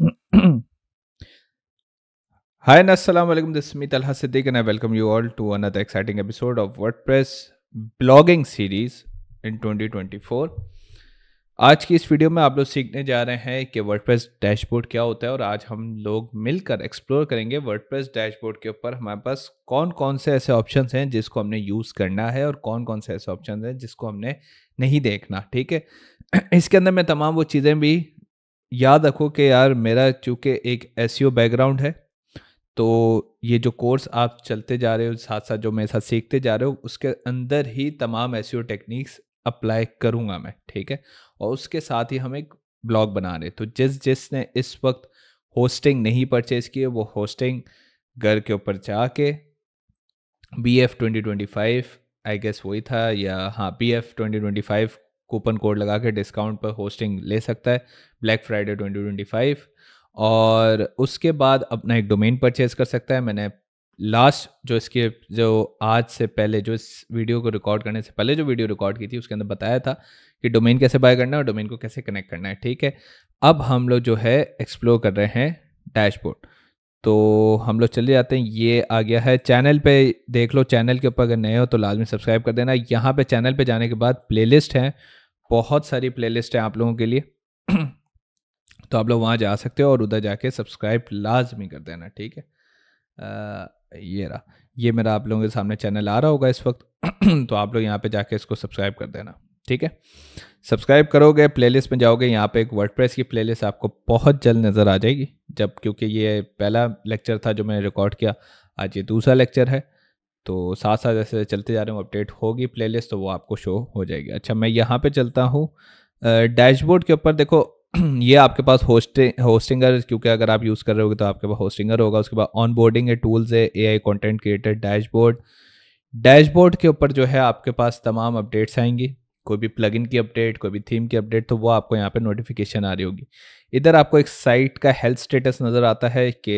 Hi and assalamu alaikum. This is Meet Al Hasiddiq and I welcome you all to another exciting episode of WordPress blogging series in 2024. आज की इस video में आप लोग सीखने जा रहे हैं कि वर्डप्रेस डैशबोर्ड क्या होता है और आज हम लोग मिलकर एक्सप्लोर करेंगे वर्डप्रेस डैशबोर्ड के ऊपर हमारे पास कौन कौन से ऐसे ऑप्शन हैं जिसको हमने यूज़ करना है और कौन कौन से ऐसे ऑप्शन हैं जिसको हमने नहीं देखना ठीक है इसके अंदर मैं तमाम वो चीज़ें भी याद रखो कि यार मेरा चूंकि एक एस बैकग्राउंड e है तो ये जो कोर्स आप चलते जा रहे हो साथ साथ जो मेरे साथ सीखते जा रहे हो उसके अंदर ही तमाम एस टेक्निक्स अप्लाई करूँगा मैं ठीक है और उसके साथ ही हम एक ब्लॉग बना रहे तो जिस जिसने इस वक्त होस्टिंग नहीं परचेज़ की है वो होस्टिंग घर के ऊपर जाके B F twenty twenty five I guess वही था या हाँ B F twenty twenty five coupon code लगा के डिस्काउंट पर होस्टिंग ले सकता है ब्लैक फ्राइडे 2025 और उसके बाद अपना एक डोमेन परचेज कर सकता है मैंने लास्ट जो इसके जो आज से पहले जो इस वीडियो को रिकॉर्ड करने से पहले जो वीडियो रिकॉर्ड की थी उसके अंदर बताया था कि डोमेन कैसे बाय करना है और डोमेन को कैसे कनेक्ट करना है ठीक है अब हम लोग जो है एक्सप्लोर कर रहे हैं डैशबोर्ड तो हम लोग चले जाते हैं ये आ गया है चैनल पे देख लो चैनल के ऊपर अगर नए हो तो लाजमी सब्सक्राइब कर देना यहाँ पे चैनल पे जाने के बाद प्लेलिस्ट हैं बहुत सारी प्लेलिस्ट हैं आप लोगों के लिए तो आप लोग वहाँ जा सकते हो और उधर जाके सब्सक्राइब लाजमी कर देना ठीक है आ, ये रहा ये मेरा आप लोगों के सामने चैनल आ रहा होगा इस वक्त तो आप लोग यहाँ पे जाके इसको सब्सक्राइब कर देना ठीक है सब्सक्राइब करोगे प्लेलिस्ट में जाओगे यहाँ पे एक वर्डप्रेस की प्लेलिस्ट आपको बहुत जल्द नज़र आ जाएगी जब क्योंकि ये पहला लेक्चर था जो मैंने रिकॉर्ड किया आज ये दूसरा लेक्चर है तो साथ साथ जैसे चलते जा रहे हो अपडेट होगी प्लेलिस्ट तो वो आपको शो हो जाएगी अच्छा मैं यहाँ पे चलता हूँ डैशबोर्ड के ऊपर देखो ये आपके पास होस्टिंग होस्टिंगर क्योंकि अगर आप यूज़ कर रहे होगे तो आपके पास होस्टिंगर होगा उसके बाद ऑन बोर्डिंग है टूल्स है A I content creator dashboard dashboard के ऊपर जो है आपके पास तमाम अपडेट्स आएंगी कोई भी प्लगइन की अपडेट कोई भी थीम की अपडेट तो वो आपको यहाँ पे नोटिफिकेशन आ रही होगी इधर आपको एक साइट का हेल्थ स्टेटस नज़र आता है कि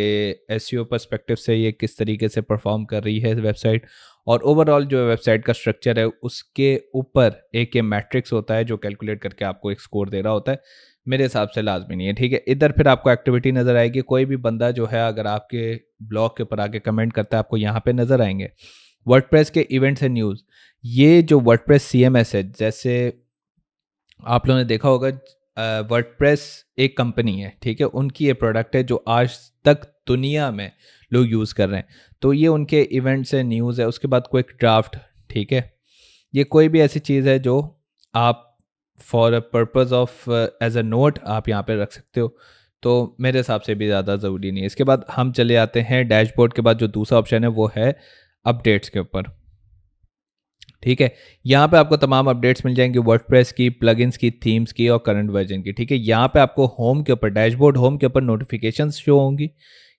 एस सी e से ये किस तरीके से परफॉर्म कर रही है वेबसाइट और ओवरऑल जो वेबसाइट का स्ट्रक्चर है उसके ऊपर एक ये मैट्रिक्स होता है जो कैलकुलेट करके आपको एक स्कोर दे रहा होता है मेरे हिसाब से लाजमी नहीं है ठीक है इधर फिर आपको एक्टिविटी नज़र आएगी कोई भी बंदा जो है अगर आपके ब्लॉग के ऊपर आके कमेंट करता है आपको यहाँ पे नज़र आएंगे वर्ड के इवेंट्स एंड न्यूज़ ये जो वर्डप्रेस सीएमएस है जैसे आप लोगों ने देखा होगा वर्ड एक कंपनी है ठीक है उनकी ये प्रोडक्ट है जो आज तक दुनिया में लोग यूज़ कर रहे हैं तो ये उनके इवेंट्स एंड न्यूज़ है उसके बाद क्विक ड्राफ्ट ठीक है ये कोई भी ऐसी चीज़ है जो आप for a purpose of as a note आप यहाँ पर रख सकते हो तो मेरे हिसाब से भी ज़्यादा ज़रूरी नहीं है इसके बाद हम चले आते हैं डैशबोर्ड के बाद जो दूसरा ऑप्शन है वो है अपडेट्स के ऊपर ठीक है यहाँ पे आपको तमाम अपडेट्स मिल जाएंगे वर्डप्रेस की प्लगइन्स की थीम्स की और करंट वर्जन की ठीक है यहाँ पे आपको होम के ऊपर डैशबोर्ड होम के ऊपर नोटिफिकेशंस शो होंगी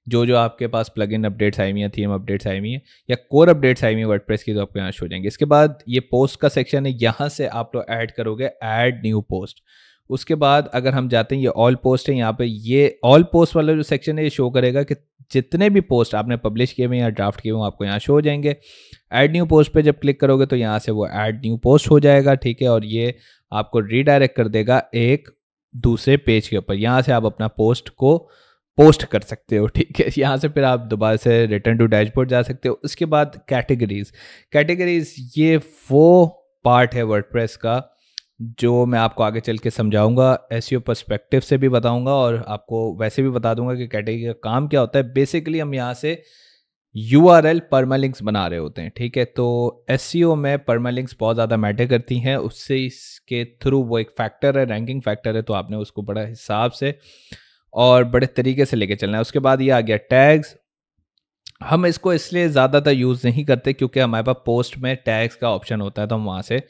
जो जो आपके पास प्लग इन अपडेट्स आई हुई हैं थीम अपडेट्स आई हुई हैं या कोर अपडेट्स आई हुई हैं वर्डप्रेस की तो आपको यहाँ शो जाएंगे इसके बाद ये पोस्ट का सेक्शन है यहाँ से आप लोग ऐड करोगे ऐड न्यू पोस्ट उसके बाद अगर हम जाते हैं ये ऑल पोस्ट है यहाँ पे ये ऑल पोस्ट वाला जो सेक्शन है ये शो करेगा कि जितने भी पोस्ट आपने पब्लिश किए हुए या ड्राफ्ट किए हुए आपको यहाँ शो हो जाएंगे ऐड न्यू पोस्ट पे जब क्लिक करोगे तो यहाँ से वो ऐड न्यू पोस्ट हो जाएगा ठीक है और ये आपको रीडायरेक्ट कर देगा एक दूसरे पेज के ऊपर यहाँ से आप अपना पोस्ट को पोस्ट कर सकते हो ठीक है यहाँ से फिर आप दोबारा से रिटर्न टू डैशबोर्ड जा सकते हो उसके बाद कैटेगरीज कैटेगरीज ये वो पार्ट है वर्डप्रेस का जो मैं आपको आगे चल के समझाऊंगा एस पर्सपेक्टिव e से भी बताऊंगा और आपको वैसे भी बता दूंगा कि कैटेगरी का काम क्या होता है बेसिकली हम यहाँ से यू आर एल परमालिंक्स बना रहे होते हैं ठीक है तो एस सी ओ में परमालिंक्स बहुत ज़्यादा मैटर करती हैं उससे इसके थ्रू वो एक फैक्टर है रैंकिंग फैक्टर है तो आपने उसको बड़ा हिसाब से और बड़े तरीके से लेके चलना है उसके बाद ये आ गया टैग्स हम इसको इसलिए ज़्यादातर यूज़ नहीं करते क्योंकि हमारे पास पोस्ट में टैग्स का ऑप्शन होता है तो हम वहाँ से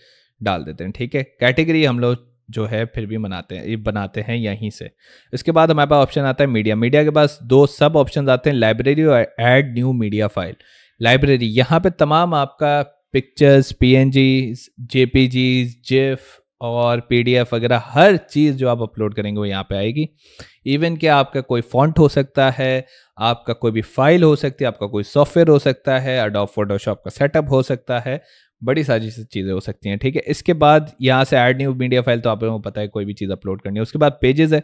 डाल देते हैं ठीक है कैटेगरी हम लोग जो है फिर भी बनाते हैं ये बनाते हैं यहीं से इसके बाद हमारे पास ऑप्शन आता है मीडिया मीडिया के पास दो सब ऑप्शन आते हैं लाइब्रेरी और add new media file library यहाँ पर तमाम आपका pictures P N Gs J P Gs GIF और पीडीएफ वगैरह हर चीज़ जो आप अपलोड करेंगे वो यहाँ पे आएगी इवन कि आपका कोई फॉन्ट हो सकता है आपका कोई भी फाइल हो सकती है आपका कोई सॉफ्टवेयर हो सकता है अडॉप फोटोशॉप का सेटअप हो सकता है बड़ी सारी चीज़ें हो सकती हैं ठीक है इसके बाद यहाँ से ऐड न्यू मीडिया फाइल तो आप लोगों को पता है कोई भी चीज़ अपलोड करनी है उसके बाद पेजेस है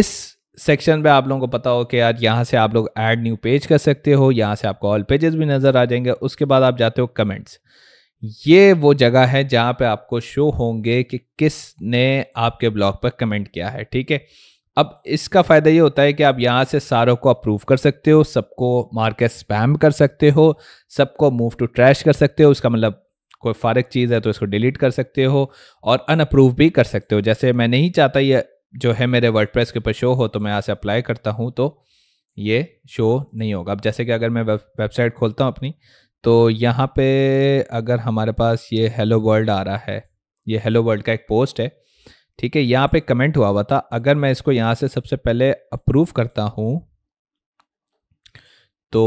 इस सेक्शन में आप लोगों को पता हो कि यार यहाँ से आप लोग ऐड न्यू पेज कर सकते हो यहाँ से आपको ऑल पेजेस भी नज़र आ जाएंगे उसके बाद आप जाते हो कमेंट्स ये वो जगह है जहाँ पे आपको शो होंगे कि किस ने आपके ब्लॉग पर कमेंट किया है ठीक है अब इसका फ़ायदा ये होता है कि आप यहाँ से सारों को अप्रूव कर सकते हो सबको मार्केट स्पैम कर सकते हो सबको मूव टू ट्रैश कर सकते हो उसका मतलब कोई फ़ारक चीज़ है तो इसको डिलीट कर सकते हो और अनअप्रूव भी कर सकते हो जैसे मैं नहीं चाहता ये जो है मेरे वर्ड के ऊपर शो हो तो मैं यहाँ से अप्लाई करता हूँ तो ये शो नहीं होगा अब जैसे कि अगर मैं वेबसाइट खोलता हूँ अपनी तो यहाँ पे अगर हमारे पास ये हेलो वर्ल्ड आ रहा है ये हेलो वर्ल्ड का एक पोस्ट है ठीक है यहाँ पे कमेंट हुआ हुआ था अगर मैं इसको यहाँ से सबसे पहले अप्रूव करता हूँ तो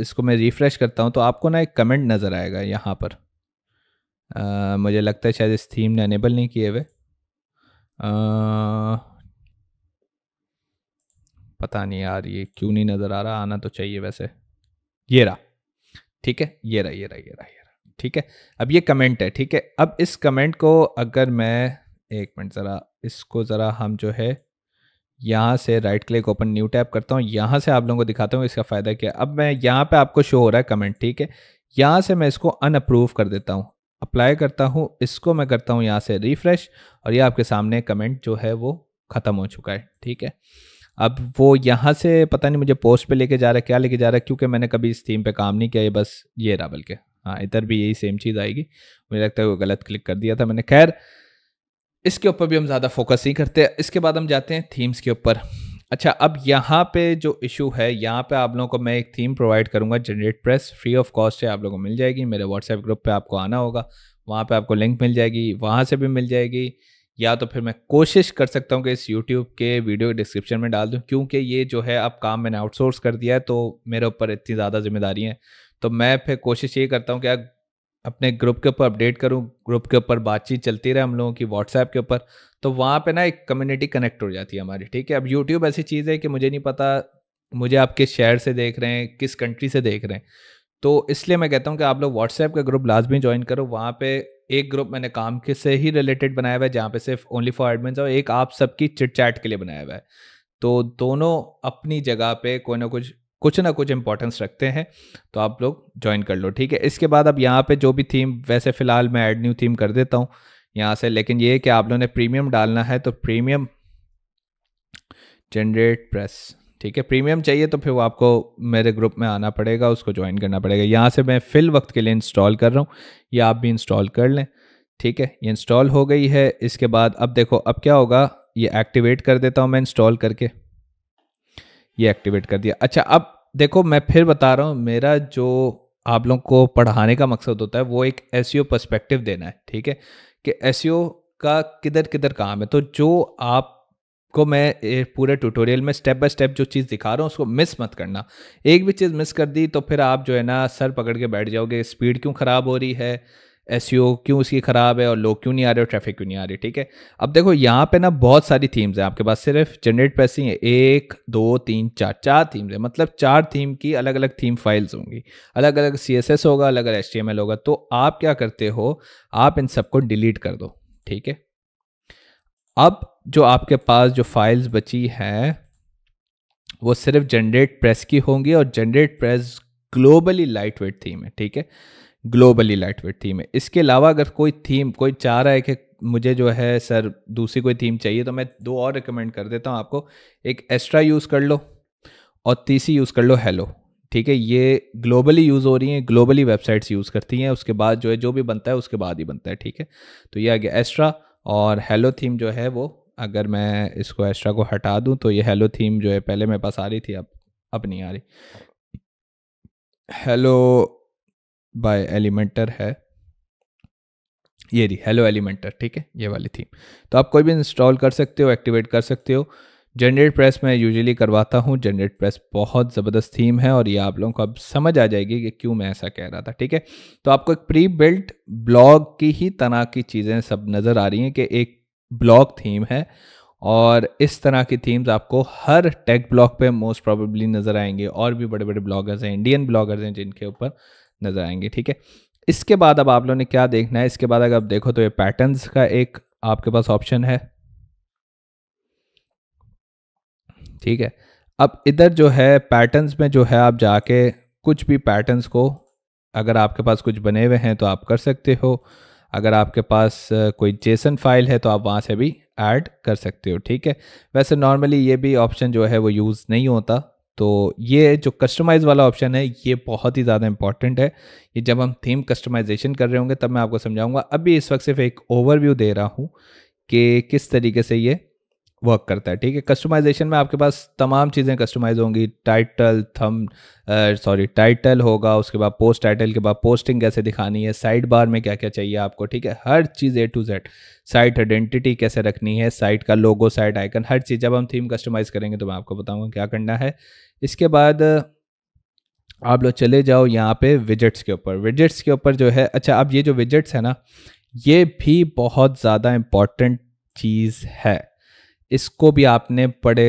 इसको मैं रिफ़्रेश करता हूँ तो आपको ना एक कमेंट नज़र आएगा यहाँ पर आ, मुझे लगता है शायद इस थीम ने अनेबल नहीं किए हुए पता नहीं यार ये क्यों नहीं नज़र आ रहा आना तो चाहिए वैसे ये रहा ठीक है ये रहा ये रहा ये रहा ये रहा ठीक है अब ये कमेंट है ठीक है अब इस कमेंट को अगर मैं एक मिनट ज़रा इसको ज़रा हम जो है यहाँ से right click open new tab करता हूँ यहाँ से आप लोगों को दिखाता हूँ इसका फ़ायदा क्या अब मैं यहाँ पे आपको शो हो रहा है कमेंट ठीक है यहाँ से मैं इसको अनअप्रूव कर देता हूँ अप्लाई करता हूँ इसको मैं करता हूँ यहाँ से रिफ़्रेश और ये आपके सामने कमेंट जो है वो ख़त्म हो चुका है ठीक है अब वो यहाँ से पता नहीं मुझे पोस्ट पे लेके जा रहा है क्या लेके जा रहा है क्योंकि मैंने कभी इस थीम पे काम नहीं किया ये बस ये रहा बल्कि हाँ इधर भी यही सेम चीज़ आएगी मुझे लगता है वो गलत क्लिक कर दिया था मैंने खैर इसके ऊपर भी हम ज़्यादा फोकस नहीं करते इसके बाद हम जाते हैं थीम्स के ऊपर अच्छा अब यहाँ पे जो इशू है यहाँ पे आप लोगों को मैं एक थीम प्रोवाइड करूँगा Generate Press free of cost है आप लोगों को मिल जाएगी मेरे व्हाट्सएप ग्रुप पे आपको आना होगा वहाँ पे आपको लिंक मिल जाएगी वहाँ से भी मिल जाएगी या तो फिर मैं कोशिश कर सकता हूँ कि इस यूट्यूब के वीडियो डिस्क्रिप्शन में डाल दूँ क्योंकि ये जो है अब काम मैंने आउटसोर्स कर दिया है तो मेरे ऊपर इतनी ज़्यादा जिम्मेदारी है तो मैं फिर कोशिश ये करता हूँ कि अपने ग्रुप के ऊपर अपडेट करूँ ग्रुप के ऊपर बातचीत चलती रहे हम लोगों की व्हाट्सएप के ऊपर तो वहाँ पर ना एक कम्युनिटी कनेक्ट हो जाती है हमारी ठीक है अब यूट्यूब ऐसी चीज़ है कि मुझे नहीं पता मुझे आप किस शहर से देख रहे हैं किस कंट्री से देख रहे हैं तो इसलिए मैं कहता हूँ कि आप लोग व्हाट्सएप का ग्रुप लाजमी ज्वाइन करो वहाँ पे एक ग्रुप मैंने काम के से ही रिलेटेड बनाया हुआ है जहाँ पे सिर्फ ओनली फॉर एडमिन और एक आप सबकी चिट चैट के लिए बनाया हुआ है तो दोनों अपनी जगह पे कोई ना कुछ कुछ ना कुछ इंपॉर्टेंस रखते हैं तो आप लोग ज्वाइन कर लो ठीक है इसके बाद अब यहाँ पे जो भी थीम वैसे फ़िलहाल मैं ऐड न्यू थीम कर देता हूँ यहाँ से लेकिन ये कि आप लोगों ने प्रीमियम डालना है तो प्रीमियम जनरेट प्रेस ठीक है प्रीमियम चाहिए तो फिर वो आपको मेरे ग्रुप में आना पड़ेगा उसको ज्वाइन करना पड़ेगा यहाँ से मैं फ़िल वक्त के लिए इंस्टॉल कर रहा हूँ या आप भी इंस्टॉल कर लें ठीक है ये इंस्टॉल हो गई है इसके बाद अब देखो अब क्या होगा ये एक्टिवेट कर देता हूँ मैं इंस्टॉल करके ये एक्टिवेट कर दिया अच्छा अब देखो मैं फिर बता रहा हूँ मेरा जो आप लोग को पढ़ाने का मकसद होता है वो एक एस पर्सपेक्टिव e देना है ठीक है कि एस e का किधर किधर काम है तो जो आप को मैं पूरे ट्यूटोरियल में स्टेप बाय स्टेप जो चीज़ दिखा रहा हूँ उसको मिस मत करना एक भी चीज़ मिस कर दी तो फिर आप जो है ना सर पकड़ के बैठ जाओगे स्पीड क्यों ख़राब हो रही है एस e क्यों उसकी ख़राब है और लोग क्यों नहीं आ रहे और ट्रैफिक क्यों नहीं आ रही ठीक है अब देखो यहाँ पे ना बहुत सारी थीम्स हैं आपके पास सिर्फ जनरेट पैसे हैं एक दो तीन चार चार थीम्स हैं मतलब चार थीम की अलग अलग थीम फाइल्स होंगी अलग अलग सी होगा अलग अलग एस होगा तो आप क्या करते हो आप इन सबको डिलीट कर दो ठीक है अब जो आपके पास जो फाइल्स बची हैं वो सिर्फ जनरेट प्रेस की होंगी और Generate Press globally lightweight theme है ठीक है ग्लोबली लाइट वेट थीम है इसके अलावा अगर कोई थीम कोई चाह रहा है कि मुझे जो है सर दूसरी कोई थीम चाहिए तो मैं दो और रिकमेंड कर देता हूँ आपको एक एस्ट्रा यूज़ कर लो और तीसरी यूज़ कर लो हेलो ठीक है ये ग्लोबली यूज़ हो रही हैं ग्लोबली वेबसाइट्स यूज़ करती हैं उसके बाद जो है जो भी बनता है उसके बाद ही बनता है ठीक है तो ये आ गया एस्ट्रा और हेलो थीम जो है वो अगर मैं इसको एक्स्ट्रा को हटा दूं तो ये हेलो थीम जो है पहले मेरे पास आ रही थी अब अब नहीं आ रही हेलो बाय एलिमेंटर है ये रही हेलो एलिमेंटर ठीक है ये वाली थीम तो आप कोई भी इंस्टॉल कर सकते हो एक्टिवेट कर सकते हो जनरेट प्रेस मैं यूजुअली करवाता हूँ जनरेट प्रेस बहुत ज़बरदस्त थीम है और ये आप लोगों को अब समझ आ जाएगी कि क्यों मैं ऐसा कह रहा था ठीक है तो आपको एक प्री बिल्ट ब्लॉग की ही तरह की चीज़ें सब नज़र आ रही हैं कि एक ब्लॉक थीम है और इस तरह की थीम्स आपको हर टेक ब्लॉग पे मोस्ट प्रॉबेबली नज़र आएंगे और भी बड़े बड़े ब्लॉगर्स हैं इंडियन ब्लॉगर्स हैं जिनके ऊपर नज़र आएंगे ठीक है इसके बाद अब आप लोगों ने क्या देखना है इसके बाद अगर आप देखो तो ये पैटर्न्स का एक आपके पास ऑप्शन है ठीक है अब इधर जो है पैटर्न्स में जो है आप जाके कुछ भी पैटर्न्स को अगर आपके पास कुछ बने हुए हैं तो आप कर सकते हो अगर आपके पास कोई जेसन फाइल है तो आप वहाँ से भी ऐड कर सकते हो ठीक है वैसे नॉर्मली ये भी ऑप्शन जो है वो यूज़ नहीं होता तो ये जो कस्टमाइज़ वाला ऑप्शन है ये बहुत ही ज़्यादा इंपॉर्टेंट है ये जब हम थीम कस्टमाइजेशन कर रहे होंगे तब मैं आपको समझाऊंगा अभी इस वक्त सिर्फ एक ओवरव्यू दे रहा हूँ कि किस तरीके से ये वर्क करता है ठीक है कस्टमाइजेशन में आपके पास तमाम चीज़ें कस्टमाइज होंगी टाइटल थम सॉरी टाइटल होगा उसके बाद पोस्ट टाइटल के बाद पोस्टिंग कैसे दिखानी है साइड बार में क्या क्या चाहिए आपको ठीक है हर चीज़ A to Z site identity कैसे रखनी है साइट का लोगो साइट आइकन हर चीज़ जब हम थीम कस्टमाइज़ करेंगे तो मैं आपको बताऊँगा क्या करना है इसके बाद आप लोग चले जाओ यहाँ पे विजट्स के ऊपर विजट्स के ऊपर जो है अच्छा अब ये जो विजट्स है ना ये भी बहुत ज़्यादा इम्पॉर्टेंट चीज़ है इसको भी आपने बड़े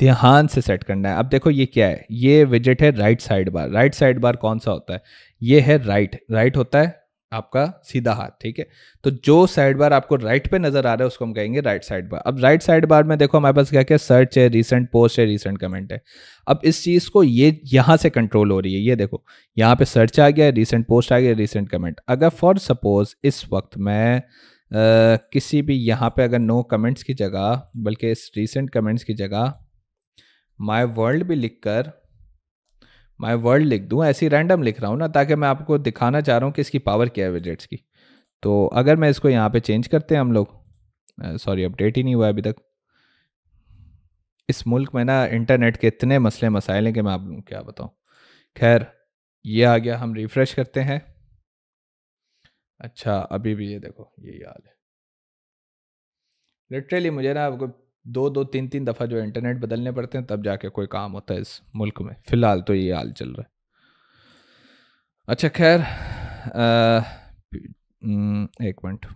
ध्यान से सेट करना है अब देखो ये क्या है ये विजेट है right sidebar right sidebar कौन सा होता है ये है राइट राइट होता है आपका सीधा हाथ ठीक है तो जो साइड बार आपको राइट पे नजर आ रहा है उसको हम कहेंगे राइट साइड बार अब राइट साइड बार में देखो हमारे पास क्या क्या सर्च है रीसेंट पोस्ट है रीसेंट कमेंट है अब इस चीज को ये यहाँ से कंट्रोल हो रही है ये देखो यहाँ पे सर्च आ गया रीसेंट पोस्ट आ गया रीसेंट कमेंट अगर फॉर सपोज इस वक्त मैं किसी भी यहाँ पे अगर नो कमेंट्स की जगह बल्कि इस रिसेंट कमेंट्स की जगह माय वर्ल्ड भी लिख कर माय वर्ल्ड लिख दूँ ऐसी रैंडम लिख रहा हूँ ना ताकि मैं आपको दिखाना चाह रहा हूँ कि इसकी पावर क्या है विजेट्स की तो अगर मैं इसको यहाँ पे चेंज करते हैं हम लोग सॉरी अपडेट ही नहीं हुआ अभी तक इस मुल्क में ना इंटरनेट के इतने मसले मसाइल हैं कि मैं आप क्या बताऊँ खैर ये आ गया हम रिफ़्रेश करते हैं अच्छा अभी भी ये देखो यही हाल है लिटरली मुझे ना आपको दो दो तीन तीन दफ़ा जो इंटरनेट बदलने पड़ते हैं तब जाके कोई काम होता है इस मुल्क में फ़िलहाल तो ये हाल चल रहा है अच्छा खैर एक मिनट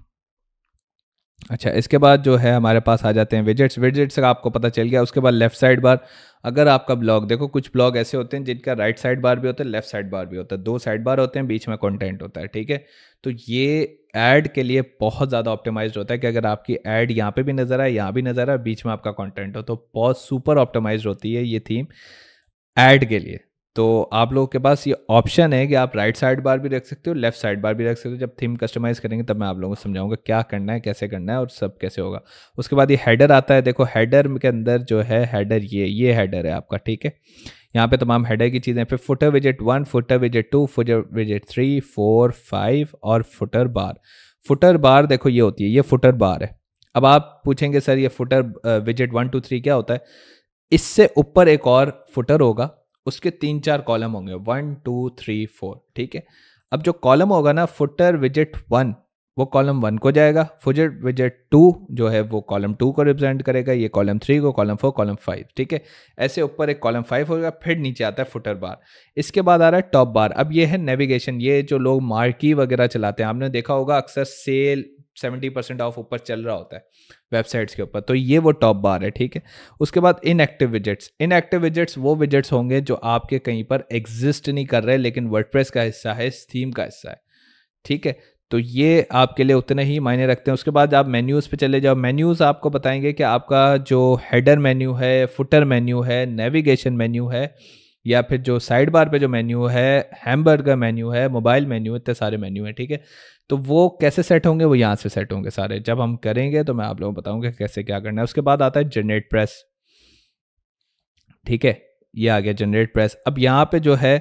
अच्छा इसके बाद जो है हमारे पास आ जाते हैं विजिट्स विजिट्स का आपको पता चल गया उसके बाद लेफ्ट साइड बार अगर आपका ब्लॉग देखो कुछ ब्लॉग ऐसे होते हैं जिनका राइट साइड बार भी होता है लेफ्ट साइड बार भी होता है दो साइड बार होते हैं बीच में कंटेंट होता है ठीक है तो ये ऐड के लिए बहुत ज़्यादा ऑप्टिमाइज होता है कि अगर आपकी ऐड यहाँ पर भी नज़र आए यहाँ भी नज़र आए बीच में आपका कॉन्टेंट हो तो बहुत सुपर ऑप्टिमाइज्ड होती है ये थीम ऐड के लिए तो आप लोगों के पास ये ऑप्शन है कि आप राइट साइड बार भी रख सकते हो लेफ्ट साइड बार भी रख सकते हो जब थीम कस्टमाइज़ करेंगे तब मैं आप लोगों को समझाऊंगा क्या करना है कैसे करना है और सब कैसे होगा उसके बाद ये हेडर आता है देखो हेडर के अंदर जो है हेडर ये ये हेडर है आपका ठीक है यहाँ पे तमाम हेडर की चीज़ें फिर फुटर विजेट one footer विजेट to footer विजेट three four five और फुटर बार फुटर बार देखो ये होती है ये फुटर बार है अब आप पूछेंगे सर ये फुटर विजेट वन टू थ्री क्या होता है इससे ऊपर एक और फुटर होगा उसके तीन चार कॉलम होंगे वन टू थ्री फोर ठीक है अब जो कॉलम होगा ना फुटर विजिट वन वो कॉलम वन को जाएगा फुजट विजेट टू जो है वो कॉलम टू को रिप्रेजेंट करेगा ये कॉलम थ्री को कॉलम फोर कॉलम फाइव ठीक है ऐसे ऊपर एक कॉलम फाइव होगा फिर नीचे आता है फुटर बार इसके बाद आ रहा है टॉप बार अब ये है नेविगेशन ये जो लोग मार्की वगैरह चलाते हैं आपने देखा होगा अक्सर सेल सेवेंटी परसेंट ऑफ ऊपर चल रहा होता है वेबसाइट्स के ऊपर तो ये वो टॉप बार है ठीक है उसके बाद इनएक्टिव विजेट्स इनएक्टिव विजेट्स वो विजेट्स होंगे जो आपके कहीं पर एग्जिस्ट नहीं कर रहे लेकिन वर्ड का हिस्सा है थीम का हिस्सा है ठीक है तो ये आपके लिए उतने ही मायने रखते हैं उसके बाद आप मेन्यूज़ पे चले जाओ मेन्यूज़ आपको बताएंगे कि आपका जो हेडर मेन्यू है फुटर मेन्यू है नेविगेशन मेन्यू है या फिर जो साइड बार पे जो मेन्यू है हैमबर्गर का मेन्यू है मोबाइल मेन्यू इतने सारे मेन्यू हैं ठीक है तो वो कैसे सेट होंगे वो यहाँ से सेट होंगे सारे जब हम करेंगे तो मैं आप लोगों को बताऊंगा कैसे क्या करना है उसके बाद आता है जनरेट प्रेस ठीक है ये आ गया जनरेट प्रेस अब यहाँ पे जो है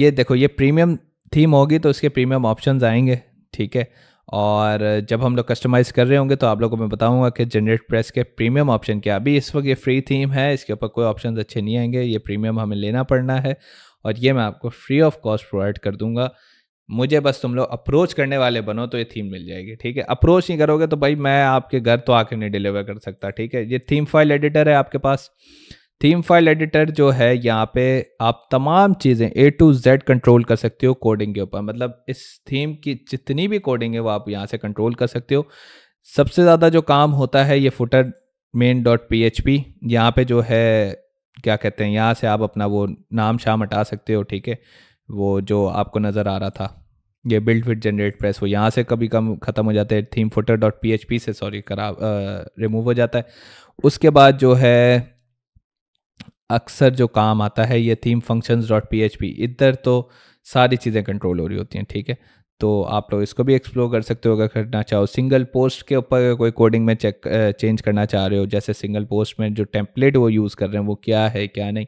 ये देखो ये प्रीमियम थीम होगी तो उसके प्रीमियम ऑप्शंस आएंगे ठीक है और जब हम लोग कस्टमाइज़ कर रहे होंगे तो आप लोगों को मैं बताऊंगा कि जनरेट प्रेस के प्रीमियम ऑप्शन क्या अभी इस वक्त ये फ्री थीम है इसके ऊपर कोई ऑप्शन अच्छे नहीं आएंगे ये प्रीमियम हमें लेना पड़ना है और ये मैं आपको फ्री ऑफ कॉस्ट प्रोवाइड कर दूंगा मुझे बस तुम लोग अप्रोच करने वाले बनो तो ये थीम मिल जाएगी ठीक है अप्रोच नहीं करोगे तो भाई मैं आपके घर तो आके नहीं डिलीवर कर सकता ठीक है ये थीम फाइल एडिटर है आपके पास थीम फाइल एडिटर जो है यहाँ पे आप तमाम चीज़ें ए टू जेड कंट्रोल कर सकते हो कोडिंग के ऊपर मतलब इस थीम की जितनी भी कोडिंग है वो आप यहाँ से कंट्रोल कर सकते हो सबसे ज़्यादा जो काम होता है ये footer main dot P H P यहाँ पर जो है क्या कहते हैं यहाँ से आप अपना वो नाम शाम हटा सकते हो ठीक है वो जो आपको नज़र आ रहा था ये बिल्ड विथ जनरेट प्रेस वो यहाँ से कभी कम ख़त्म हो जाता है theme footer dot P H P से सॉरी करा रिमूव हो जाता है उसके बाद जो है अक्सर जो काम आता है ये थीम फंक्शन डॉट पी इधर तो सारी चीज़ें कंट्रोल हो रही होती हैं ठीक है तो आप लोग इसको भी एक्सप्लोर कर सकते हो अगर करना चाहो सिंगल पोस्ट के ऊपर कोई कोडिंग में चेक चेंज करना चाह रहे हो जैसे सिंगल पोस्ट में जो टेम्पलेट वो यूज़ कर रहे हैं वो क्या है क्या नहीं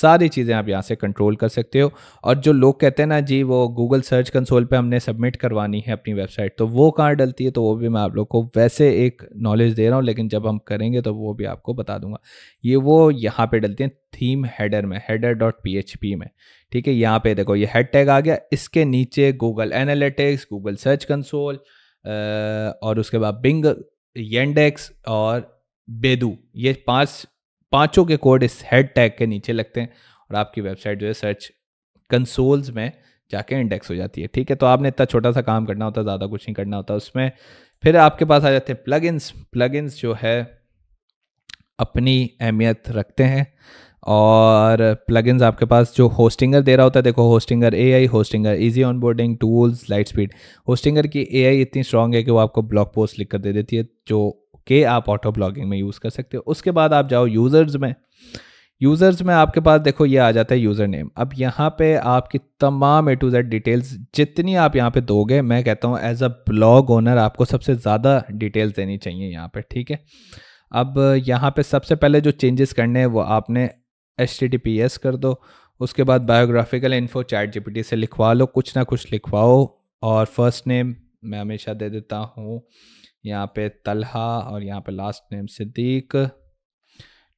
सारी चीज़ें आप यहाँ से कंट्रोल कर सकते हो और जो लोग कहते हैं ना जी वो गूगल सर्च कंसोल पे हमने सबमिट करवानी है अपनी वेबसाइट तो वो कहाँ डलती है तो वो भी मैं आप लोग को वैसे एक नॉलेज दे रहा हूँ लेकिन जब हम करेंगे तो वो भी आपको बता दूंगा ये वो यहाँ पे डलती हैं थीम हेडर में हेडर डॉट पी में ठीक है यहाँ पे देखो ये हेड टैग आ गया इसके नीचे Google analytics Google search console और उसके बाद बिंग येंडेक्स और बेदू ये पांच पांचों के कोड इस हेड टैग के नीचे लगते हैं और आपकी वेबसाइट जो है सर्च कंसोल्स में जाके इंडेक्स हो जाती है ठीक है तो आपने इतना छोटा सा काम करना होता ज़्यादा कुछ नहीं करना होता उसमें फिर आपके पास आ जाते हैं प्लगइन्स प्लगइन्स जो है अपनी अहमियत रखते हैं और प्लगइन्स आपके पास जो होस्टिंगर दे रहा होता है देखो Hostinger AI Hostinger easy onboarding tools light speed Hostinger की एआई इतनी स्ट्रांग है कि वो आपको ब्लॉग पोस्ट लिख कर दे देती है जो के आप ऑटो ब्लॉगिंग में यूज़ कर सकते हो उसके बाद आप जाओ यूज़र्स में यूज़र्स में आपके पास देखो ये आ जाता है यूज़र नेम अब यहाँ पे आपकी तमाम ए टू जेड डिटेल्स जितनी आप यहाँ पे दोगे मैं कहता हूँ एज अ ब्लॉग ओनर आपको सबसे ज़्यादा डिटेल्स देनी चाहिए यहाँ पे ठीक है अब यहाँ पे सबसे पहले जो चेंजेस करने हैं वो आपने एच कर दो उसके बाद बायोग्राफिकल इन्फो चैट टी से लिखवा लो कुछ ना कुछ लिखवाओ और फर्स्ट नेम मैं हमेशा दे देता हूँ यहाँ पे तलहा और यहाँ पे लास्ट नेम सिद्दीक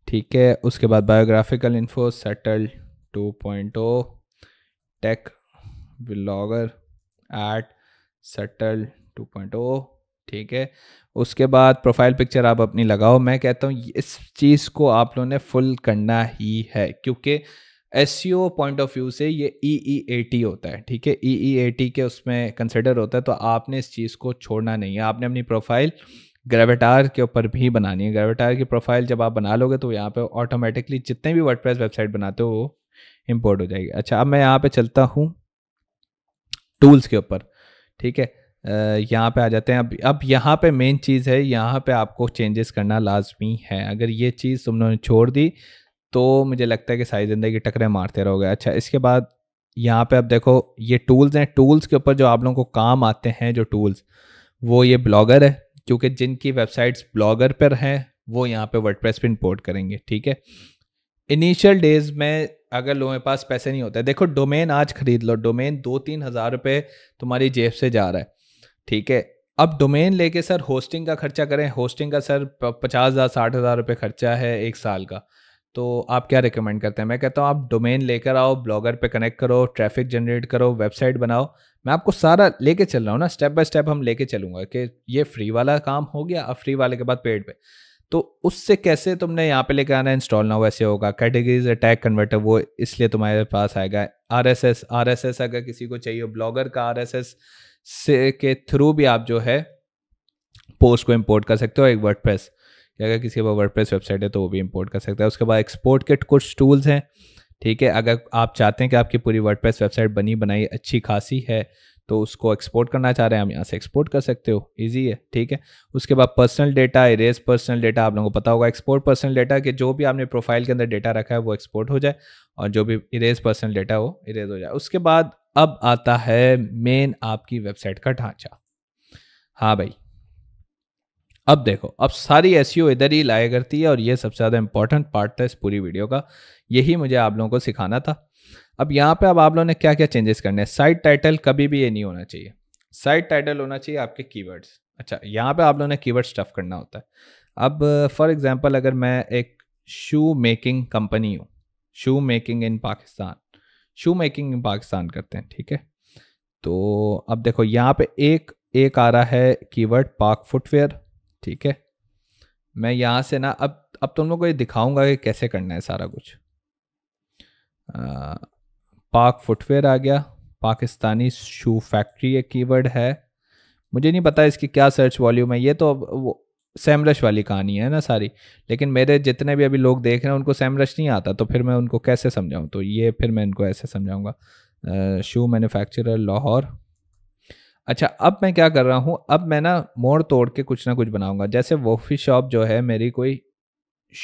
ठीक है उसके बाद biographical info settle to O tech blogger at settle O ठीक है उसके बाद प्रोफाइल पिक्चर आप अपनी लगाओ मैं कहता हूँ इस चीज़ को आप लोगों ने फुल करना ही है क्योंकि एस पॉइंट ऑफ व्यू से ये ई ए टी होता है ठीक है ई ई ए टी के उसमें कंसिडर होता है तो आपने इस चीज़ को छोड़ना नहीं है आपने अपनी प्रोफाइल ग्रेविटार के ऊपर भी बनानी है ग्रेविटार की प्रोफाइल जब आप बना लोगे तो यहाँ पे ऑटोमेटिकली जितने भी वर्डप्रेस वेबसाइट बनाते हो वो इम्पोर्ट हो जाएगी अच्छा अब मैं यहाँ पे चलता हूँ टूल्स के ऊपर ठीक है यहाँ पे आ जाते हैं अब अब यहाँ पे मेन चीज़ है यहाँ पे आपको चेंजेस करना लाजमी है अगर ये चीज़ तुमने छोड़ दी तो मुझे लगता है कि सारी ज़िंदगी टकरे मारते रहोगे अच्छा इसके बाद यहाँ पे अब देखो ये टूल्स हैं टूल्स के ऊपर जो आप लोगों को काम आते हैं जो टूल्स वो ये ब्लॉगर है क्योंकि जिनकी वेबसाइट्स ब्लॉगर पर हैं वो यहाँ पर वर्ड प्रेस इंपोर्ट करेंगे ठीक है इनिशियल डेज में अगर लोगों के पास पैसे नहीं होते देखो डोमेन आज खरीद लो डोमेन दो तीन हज़ार रुपये तुम्हारी जेब से जा रहा है ठीक है अब डोमेन लेके सर होस्टिंग का खर्चा करें होस्टिंग का सर पचास हज़ार साठ हज़ार रुपये खर्चा है एक साल का तो आप क्या रिकमेंड करते हैं मैं कहता हूँ आप डोमेन लेकर आओ ब्लॉगर पे कनेक्ट करो ट्रैफिक जनरेट करो वेबसाइट बनाओ मैं आपको सारा लेके चल रहा हूँ ना स्टेप बाय स्टेप हम लेके चलूंगा कि ये फ्री वाला काम हो गया अब फ्री वाले के बाद पेड पे तो उससे कैसे तुमने यहाँ पे लेके आना इंस्टॉल ना हो ऐसे होगा कैटेगरीज अटैक कन्वर्टर वो इसलिए तुम्हारे पास आएगा R S S R S S अगर किसी को चाहिए ब्लॉगर का आर एस एस से के थ्रू भी आप जो है पोस्ट को इम्पोर्ट कर सकते हो एक वर्ड प्रेस अगर किसी पास वर्ड प्रेस वेबसाइट है तो वो भी इम्पोर्ट कर सकते हैं उसके बाद एक्सपोर्ट के कुछ टूल्स हैं ठीक है अगर आप चाहते हैं कि आपकी पूरी वर्ड प्रेस वेबसाइट बनी बनाई अच्छी खासी है तो उसको एक्सपोर्ट करना चाह रहे हैं हम यहाँ से एक्सपोर्ट कर सकते हो इजी है ठीक है उसके बाद personal data erase personal data आप लोगों को पता होगा एक्सपोर्ट पर्सनल डेटा कि जो भी आपने प्रोफाइल के अंदर डेटा रखा है वो एक्सपोर्ट हो जाए और जो भी इरेज पर्सनल डेटा वो इरेज हो जाए उसके बाद अब आता है मेन आपकी वेबसाइट का ढांचा हाँ भाई अब देखो अब सारी एस e इधर ही लाया करती है और ये सबसे ज़्यादा इंपॉर्टेंट पार्ट था इस पूरी वीडियो का यही मुझे आप लोगों को सिखाना था अब यहाँ पे अब आप लोगों ने क्या क्या चेंजेस करने हैं साइट टाइटल कभी भी ये नहीं होना चाहिए साइट टाइटल होना चाहिए आपके कीवर्ड्स अच्छा यहाँ पे आप लोगों ने कीवर्ड स्टफ करना होता है अब फॉर एग्जाम्पल अगर मैं एक शू मेकिंग कंपनी हूँ shoe making in Pakistan shoe making in Pakistan करते हैं ठीक है तो अब देखो यहाँ पे एक एक आ रहा है कीवर्ड पाक फुटवेयर ठीक है मैं यहाँ से ना अब अब तुम तो लोग को ये दिखाऊंगा कि कैसे करना है सारा कुछ आ, पाक फुटवेयर आ गया पाकिस्तानी शू फैक्ट्री एक कीवर्ड है मुझे नहीं पता इसकी क्या सर्च वॉल्यूम है ये तो वो सैमरश वाली कहानी है ना सारी लेकिन मेरे जितने भी अभी लोग देख रहे हैं उनको सैमरश नहीं आता तो फिर मैं उनको कैसे समझाऊँ तो ये फिर मैं इनको ऐसे समझाऊँगा शू मैन्युफैक्चरर लाहौर अच्छा अब मैं क्या कर रहा हूँ अब मैं ना मोड़ तोड़ के कुछ ना कुछ बनाऊँगा जैसे वोफी शॉप जो है मेरी कोई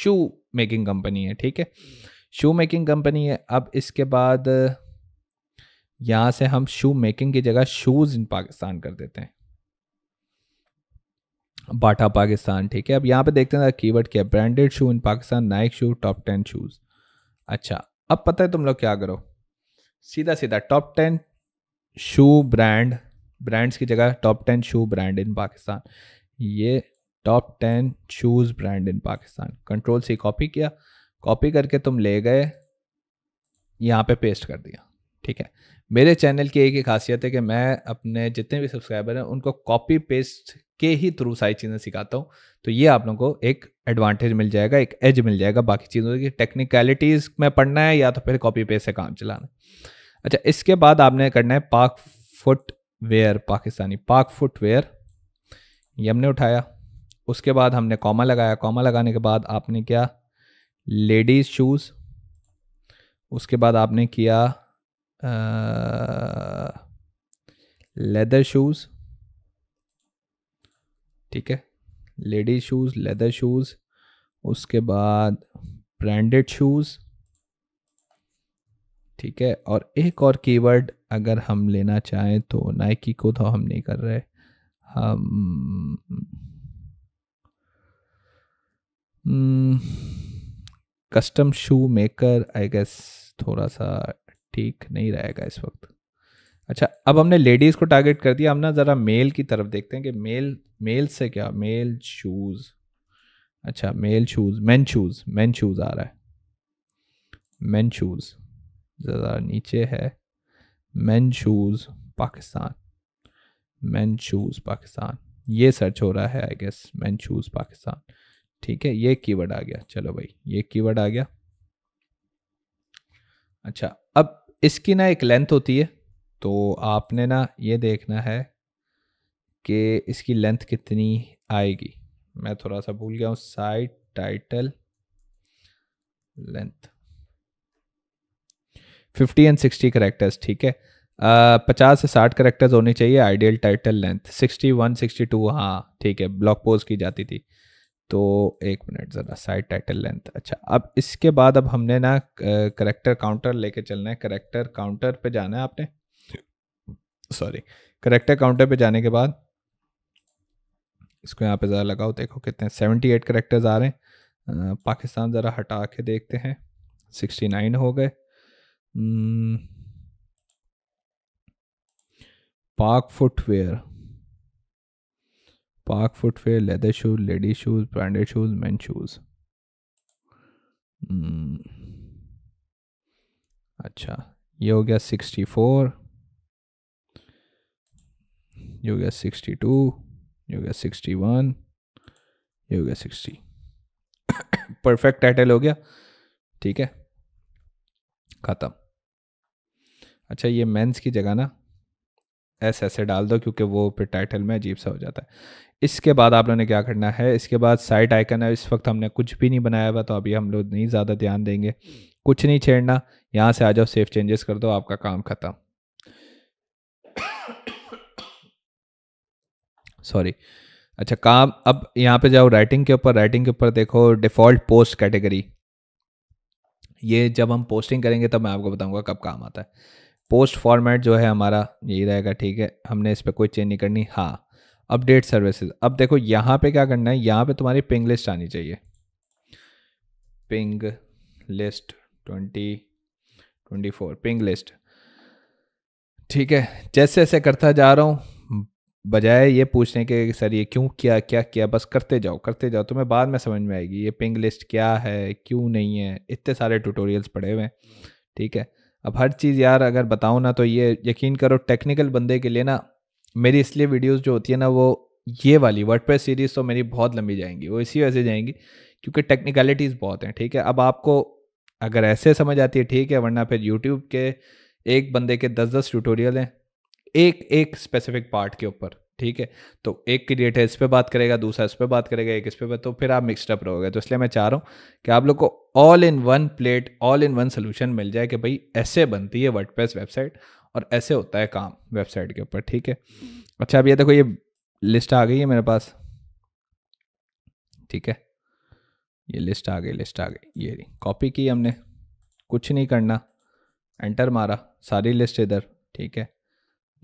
शू मेकिंग कंपनी है ठीक है शू मेकिंग कंपनी है अब इसके बाद यहाँ से हम शू मेकिंग की जगह शूज़ इन पाकिस्तान कर देते हैं बाटा पाकिस्तान ठीक है अब यहाँ पे देखते हैं कीवर्ड क्या है branded shoe in Pakistan Nike shoe top ten shoes अच्छा अब पता है तुम लोग क्या करो सीधा सीधा top ten shoe brand brands की जगह top ten shoe brand in Pakistan ये top ten shoes brand in Pakistan control से कॉपी किया कॉपी करके तुम ले गए यहाँ पे पेस्ट कर दिया ठीक है मेरे चैनल की एक ही खासियत है कि मैं अपने जितने भी सब्सक्राइबर हैं उनको कॉपी पेस्ट के ही थ्रू सारी चीज़ें सिखाता हूँ तो ये आप लोगों को एक एडवांटेज मिल जाएगा एक एज मिल जाएगा बाकी चीज़ों की टेक्निकलिटीज़ में पढ़ना है या तो फिर कॉपी पेस्ट से काम चलाना अच्छा इसके बाद आपने करना है पाक फुटवेयर पाकिस्तानी पाक फुटवेयर ये हमने उठाया उसके बाद हमने कॉमा लगाया कॉमा लगाने के बाद आपने क्या लेडीज़ शूज़ उसके बाद आपने किया लेदर uh, शूज़ ठीक है लेडीज शूज़ लेदर शूज़ उसके बाद ब्रांडेड शूज़ ठीक है और एक और कीवर्ड अगर हम लेना चाहें तो नाइकी को तो हम नहीं कर रहे हम custom shoe maker I guess थोड़ा सा ठीक नहीं रहेगा इस वक्त अच्छा अब हमने लेडीज़ को टारगेट कर दिया हम ना ज़रा मेल की तरफ देखते हैं कि मेल मेल से क्या मेल शूज़ अच्छा male shoes man shoes man shoes आ रहा है मैन शूज़ ज़रा नीचे है man shoes Pakistan man shoes Pakistan ये सर्च हो रहा है I guess man shoes Pakistan ठीक है ये कीवर्ड आ गया चलो भाई ये कीवर्ड आ गया अच्छा अब इसकी ना एक लेंथ होती है तो आपने ना ये देखना है कि इसकी लेंथ कितनी आएगी मैं थोड़ा सा भूल गया हूँ site title length fifty and sixty characters ठीक है पचास 50 से साठ करेक्टर्स होने चाहिए ideal title length sixty one sixty two हाँ ठीक है ब्लॉक पोज की जाती थी तो एक मिनट ज़रा साइड टाइटल लेंथ अच्छा अब इसके बाद अब हमने ना करेक्टर काउंटर लेके चलना है करेक्टर काउंटर पे जाना है आपने सॉरी करेक्टर काउंटर पे जाने के बाद इसको यहाँ पे ज़रा लगाओ देखो कितने सेवेंटी एट करेक्टर्स आ रहे हैं पाकिस्तान ज़रा हटा के देखते हैं सिक्सटी नाइन हो गए Pak hmm, footwear park footwear leather shoes ladies shoes branded shoes man shoes अच्छा ये हो गया सिक्सटी फोर ये हो गया सिक्सटी टू ये हो गया सिक्सटी वन ये हो गया सिक्सटी परफेक्ट टाइटल हो गया ठीक है ख़त्म अच्छा ये मेंस की जगह ना एस ऐसे डाल दो क्योंकि वो फिर टाइटल में अजीब सा हो जाता है इसके बाद आप लोगों ने क्या करना है इसके बाद साइट आइकन है इस वक्त हमने कुछ भी नहीं बनाया हुआ तो अभी हम लोग नहीं ज़्यादा ध्यान देंगे कुछ नहीं छेड़ना यहाँ से आ जाओ सेफ चेंजेस कर दो आपका काम ख़त्म सॉरी अच्छा काम अब यहाँ पे जाओ राइटिंग के ऊपर राइटिंग के ऊपर देखो डिफ़ॉल्ट पोस्ट कैटेगरी ये जब हम पोस्टिंग करेंगे तब मैं आपको बताऊंगा कब काम आता है पोस्ट फॉर्मेट जो है हमारा यही रहेगा ठीक है हमने इस पर कोई चेंज नहीं करनी हाँ अपडेट सर्विसेज अब देखो यहां पे क्या करना है यहां पे तुम्हारी पिंग लिस्ट आनी चाहिए ping list twenty twenty four ping list ठीक है जैसे जैसे करता जा रहा हूं बजाय ये पूछने के सर ये क्यों किया क्या किया बस करते जाओ करते जाओ तुम्हें बाद में समझ में आएगी ये पिंग लिस्ट क्या है क्यों नहीं है इतने सारे ट्यूटोरियल्स पड़े हुए हैं ठीक है अब हर चीज़ यार अगर बताऊँ ना तो ये यकीन करो टेक्निकल बंदे के लिए ना मेरी इसलिए वीडियोस जो होती है ना वो ये वाली वर्ड सीरीज़ तो मेरी बहुत लंबी जाएंगी वो इसी वजह से जाएंगी क्योंकि टेक्निकलिटीज़ बहुत हैं ठीक है अब आपको अगर ऐसे समझ आती है ठीक है वरना फिर यूट्यूब के एक बंदे के दस दस ट्यूटोरियल हैं एक एक स्पेसिफिक पार्ट के ऊपर ठीक है तो एक क्रिएटर इस पर बात करेगा दूसरा इस पर बात करेगा एक इस पर तो फिर आप मिक्सडअप रहोगे तो इसलिए मैं चाह रहा हूँ कि आप लोग को all in one plate all in one solution मिल जाए कि भाई ऐसे बनती है वर्डप्रेस वेबसाइट और ऐसे होता है काम वेबसाइट के ऊपर ठीक है अच्छा अब ये देखो ये लिस्ट आ गई है मेरे पास ठीक है ये लिस्ट आ गई लिस्ट आ गई ये कॉपी की हमने कुछ नहीं करना एंटर मारा सारी लिस्ट इधर ठीक है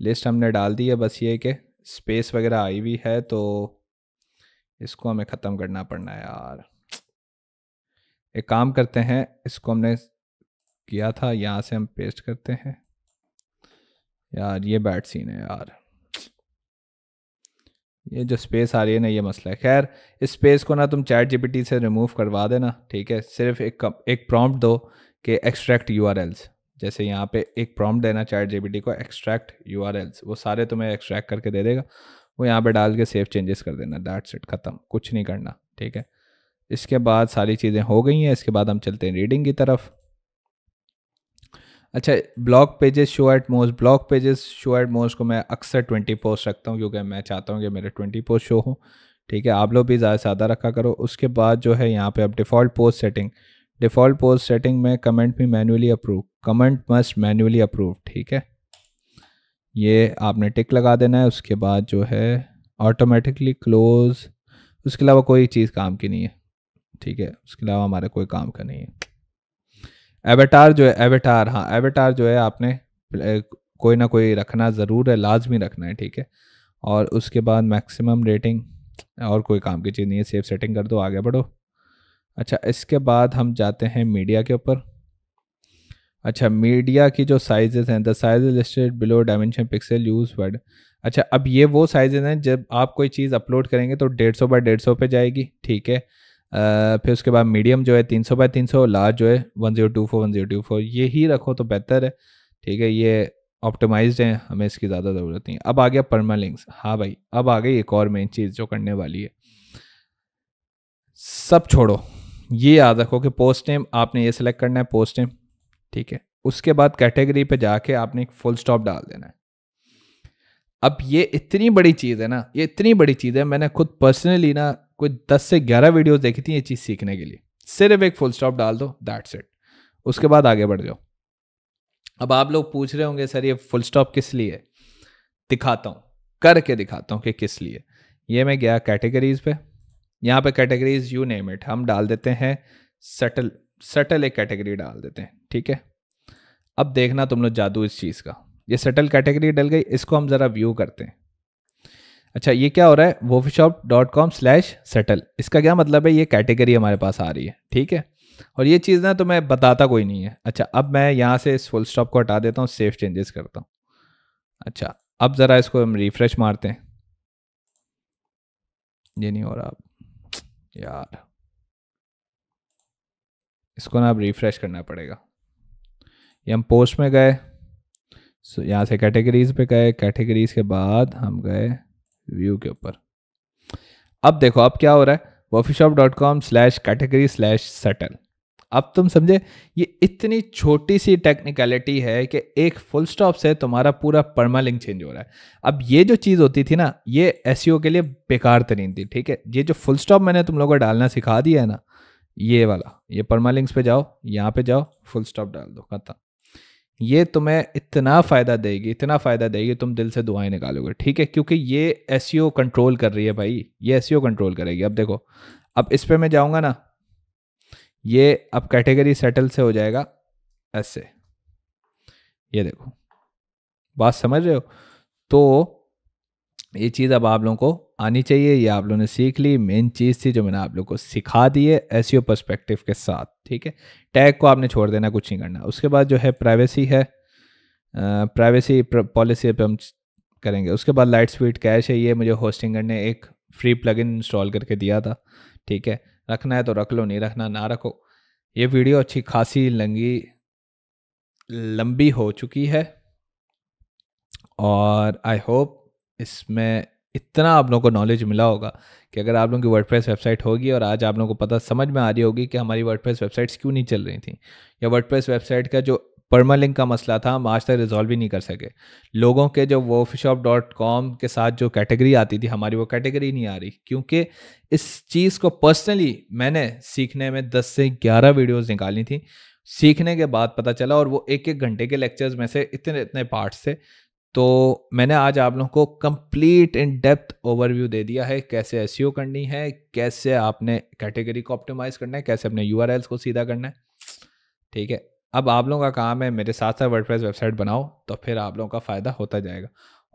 लिस्ट हमने डाल दी है बस ये कि स्पेस वगैरह आई हुई है तो इसको हमें ख़त्म करना पड़ना है यार एक काम करते हैं इसको हमने किया था यहाँ से हम पेस्ट करते हैं यार ये बैड सीन है यार ये जो स्पेस आ रही है ना ये मसला है खैर इस स्पेस को ना तुम चैट जीपीटी से रिमूव करवा देना ठीक है सिर्फ एक एक प्रॉम्प्ट दो कि एक्सट्रैक्ट यू जैसे यहाँ पे एक प्रॉम्प्ट देना चैट जीपीटी को एक्सट्रैक्ट यू वो सारे तुम्हें एक्सट्रैक्ट करके दे देगा वो यहाँ पे डाल के सेव चेंजेस कर देना डाट सेट ख़त्म कुछ नहीं करना ठीक है इसके बाद सारी चीज़ें हो गई हैं इसके बाद हम चलते हैं रीडिंग की तरफ अच्छा blog pages show at most blog pages show at most को मैं अक्सर ट्वेंटी पोस्ट रखता हूँ क्योंकि मैं चाहता हूँ कि मेरे ट्वेंटी पोस्ट शो हो ठीक है आप लोग भी ज़्यादा सादा रखा करो उसके बाद जो है यहाँ पे आप default post setting default post setting में कमेंट भी manually approve comment must manually approve ठीक है ये आपने टिक लगा देना है उसके बाद जो है ऑटोमेटिकली क्लोज उसके अलावा कोई चीज़ काम की नहीं है ठीक है उसके अलावा हमारा कोई काम का नहीं है एवेटार जो है एवेटार हाँ एवेटार जो है आपने कोई ना कोई रखना ज़रूर है लाजमी रखना है ठीक है और उसके बाद मैक्सिमम रेटिंग और कोई काम की चीज़ नहीं है सेफ सेटिंग कर दो आगे बढ़ो अच्छा इसके बाद हम जाते हैं मीडिया के ऊपर अच्छा मीडिया की जो साइजेस हैं the size listed below dimension pixel use word अच्छा अब ये वो साइजेस हैं जब आप कोई चीज़ अपलोड करेंगे तो डेढ़ सौ बाई डेढ़ सौ पर जाएगी ठीक है फिर उसके बाद मीडियम जो है तीन सौ बाई तीन सौ लार्ज जो है one zero two four one zero two four ये ही रखो तो बेहतर है ठीक है ये ऑप्टिमाइज है हमें इसकी ज़्यादा ज़रूरत नहीं अब आ गया परमा लिंक्स हाँ भाई अब आ गई एक और मेन चीज़ जो करने वाली है सब छोड़ो ये याद रखो कि पोस्ट नेम आपने ये सिलेक्ट करना है पोस्ट नेम ठीक है उसके बाद कैटेगरी पे जाके आपने एक फुल स्टॉप डाल देना है अब ये इतनी बड़ी चीज़ है ना ये इतनी बड़ी चीज़ है मैंने खुद पर्सनली ना कोई दस से ग्यारह वीडियो देखी थी ये चीज़ सीखने के लिए सिर्फ एक फुल स्टॉप डाल दो दैट्स इट उसके बाद आगे बढ़ जाओ अब आप लोग पूछ रहे होंगे सर ये फुल स्टॉप किस लिए दिखाता हूँ करके दिखाता हूँ कि किस लिए ये मैं गया कैटेगरीज पे यहाँ पे कैटेगरीज यू नेम इट हम डाल देते हैं सटल सटल एक कैटेगरी डाल देते हैं ठीक है अब देखना तुम लोग जादू इस चीज़ का ये सटल कैटेगरी डल गई इसको हम ज़रा व्यू करते हैं अच्छा ये क्या हो रहा है woofy shop dot com slash settle इसका क्या मतलब है ये कैटेगरी हमारे पास आ रही है ठीक है और ये चीज़ ना तो मैं बताता कोई नहीं है अच्छा अब मैं यहाँ से इस फुल स्टॉप को हटा देता हूँ सेफ चेंजेस करता हूँ अच्छा अब ज़रा इसको हम रिफ्रेश मारते हैं ये नहीं हो रहा अब यार इसको ना अब रिफ्रेश करना पड़ेगा ये हम पोस्ट में गए सो यहाँ से कैटेगरीज पे गए कैटेगरीज के बाद हम गए व्यू के ऊपर अब देखो अब क्या हो रहा है woofy shop dot com slash category slash sutton अब तुम समझे ये इतनी छोटी सी टेक्निकलिटी है कि एक फुल स्टॉप से तुम्हारा पूरा परमालिंग चेंज हो रहा है अब ये जो चीज़ होती थी ना ये एस e के लिए बेकार तरीन थी ठीक है ये जो फुल स्टॉप मैंने तुम लोगों को डालना सिखा दिया है ना ये वाला ये परमालिंग्स पे जाओ यहाँ पे जाओ फुल स्टॉप डाल दो खत्म ये तुम्हें इतना फ़ायदा देगी इतना फ़ायदा देगी तुम दिल से दुआएं निकालोगे ठीक है क्योंकि ये एस कंट्रोल e कर रही है भाई ये एस कंट्रोल e करेगी अब देखो अब इस पर मैं जाऊँगा ना ये अब कैटेगरी सेटल से हो जाएगा एस से ये देखो बात समझ रहे हो तो ये चीज़ अब आप लोगों को आनी चाहिए ये आप लोगों ने सीख ली मेन चीज़ थी जो मैंने आप लोग को सिखा दी है एस पर्सपेक्टिव e के साथ ठीक है टैग को आपने छोड़ देना कुछ नहीं करना उसके बाद जो है प्राइवेसी है प्राइवेसी पॉलिसी पर हम करेंगे उसके बाद लाइट स्पीड कैश है ये मुझे होस्टिंग ने एक फ्री प्लग इंस्टॉल करके दिया था ठीक है रखना है तो रख लो नहीं रखना ना रखो ये वीडियो अच्छी खासी लंगी लंबी हो चुकी है और आई होप इसमें इतना आप लोगों को नॉलेज मिला होगा कि अगर आप लोगों की वर्डप्रेस वेबसाइट होगी और आज आप लोगों को पता समझ में आ रही होगी कि हमारी वर्डप्रेस वेबसाइट्स क्यों नहीं चल रही थी या वर्डप्रेस वेबसाइट का जो परमालिंक का मसला था हम आज तक रिजॉल्व ही नहीं कर सके लोगों के जो वर्फ डॉट कॉम के साथ जो कैटेगरी आती थी हमारी वो कैटेगरी नहीं आ रही क्योंकि इस चीज़ को पर्सनली मैंने सीखने में 10 से 11 वीडियोस निकाली थी सीखने के बाद पता चला और वो एक एक घंटे के लेक्चर्स में से इतने इतने पार्ट्स थे तो मैंने आज आप लोगों को कंप्लीट इन डेप्थ ओवरव्यू दे दिया है कैसे एस e करनी है कैसे आपने कैटेगरी को ऑप्टिमाइज करना है कैसे अपने यू को सीधा करना है ठीक है अब आप लोगों का काम है मेरे साथ साथ वर्डप्रेस वेबसाइट बनाओ तो फिर आप लोगों का फ़ायदा होता जाएगा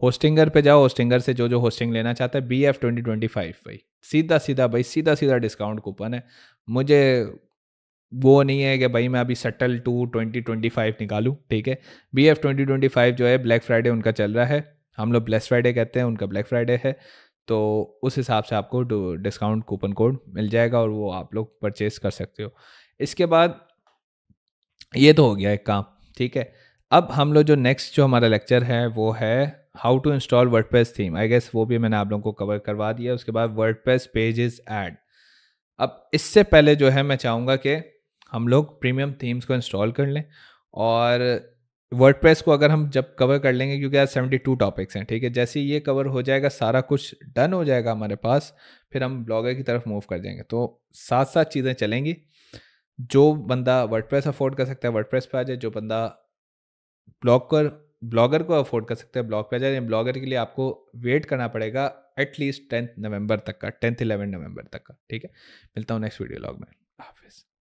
होस्टिंगर पे जाओ होस्टिंगर से जो जो होस्टिंग लेना चाहता है B F twenty twenty five भाई सीधा सीधा भाई सीधा सीधा डिस्काउंट कूपन है मुझे वो नहीं है कि भाई मैं अभी subtle two twenty twenty five निकालूँ ठीक है B F twenty twenty five जो है ब्लैक फ्राइडे उनका चल रहा है हम लोग ब्लैक फ्राइडे कहते हैं उनका ब्लैक फ्राइडे है तो उस हिसाब से आपको डिस्काउंट कूपन कोड मिल जाएगा और वो आप लोग परचेज कर सकते हो इसके बाद ये तो हो गया एक काम ठीक है अब हम लोग जो नेक्स्ट जो हमारा लेक्चर है वो है how to install word theme I guess वो भी मैंने आप लोगों को कवर करवा दिया उसके बाद वर्ड पेज पेजेस एड अब इससे पहले जो है मैं चाहूँगा कि हम लोग प्रीमियम थीम्स को इंस्टॉल कर लें और वर्ड को अगर हम जब कवर कर लेंगे क्योंकि आज सेवेंटी टू टॉपिक्स हैं ठीक है जैसे ये कवर हो जाएगा सारा कुछ डन हो जाएगा हमारे पास फिर हम ब्लॉगर की तरफ मूव कर जाएंगे तो साथ साथ चीज़ें चलेंगी जो बंदा प्रेस अफोर्ड कर सकता है प्रेस पर आ जाए जो बंदा ब्लॉगर ब्लॉगर को अफोर्ड कर सकता है ब्लॉग पे जाए ब्लॉगर के लिए आपको वेट करना पड़ेगा एटलीस्ट टेंथ नवंबर तक का टेंथ इलेवन नवंबर तक का ठीक है मिलता हूँ नेक्स्ट वीडियो लॉग में हाफिज़